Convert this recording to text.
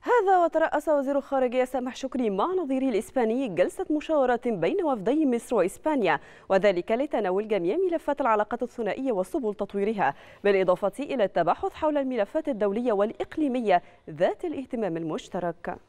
هذا وترأس وزير الخارجية سامح شكري مع نظيره الإسباني جلسة مشاورات بين وفدي مصر وإسبانيا وذلك لتناول جميع ملفات العلاقات الثنائية وسبل تطويرها بالإضافة إلى التباحث حول الملفات الدولية والإقليمية ذات الاهتمام المشترك